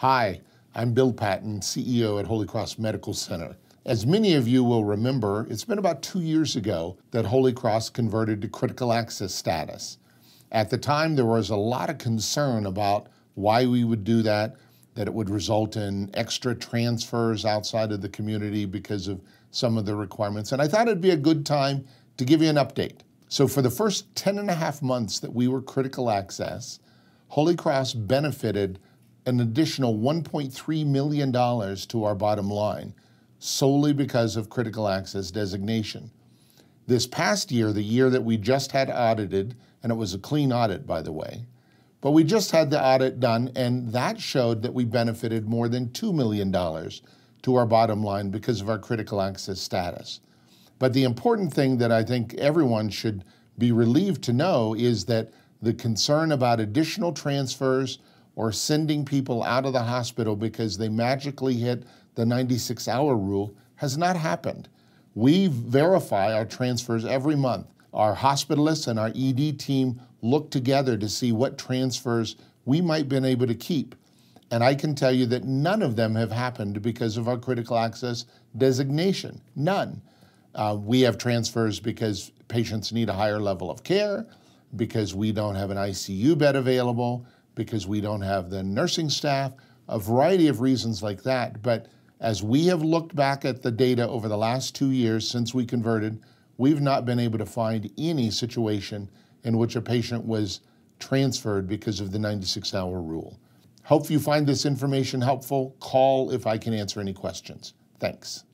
Hi, I'm Bill Patton, CEO at Holy Cross Medical Center. As many of you will remember, it's been about two years ago that Holy Cross converted to critical access status. At the time, there was a lot of concern about why we would do that, that it would result in extra transfers outside of the community because of some of the requirements. And I thought it'd be a good time to give you an update. So, for the first 10 and a half months that we were critical access, Holy Cross benefited an additional $1.3 million to our bottom line solely because of critical access designation. This past year, the year that we just had audited, and it was a clean audit, by the way, but we just had the audit done, and that showed that we benefited more than $2 million to our bottom line because of our critical access status. But the important thing that I think everyone should be relieved to know is that the concern about additional transfers or sending people out of the hospital because they magically hit the 96 hour rule has not happened. We verify our transfers every month. Our hospitalists and our ED team look together to see what transfers we might been able to keep. And I can tell you that none of them have happened because of our critical access designation. None. Uh, we have transfers because patients need a higher level of care, because we don't have an ICU bed available, because we don't have the nursing staff, a variety of reasons like that. But as we have looked back at the data over the last two years since we converted, we've not been able to find any situation in which a patient was transferred because of the 96 hour rule. Hope you find this information helpful. Call if I can answer any questions. Thanks.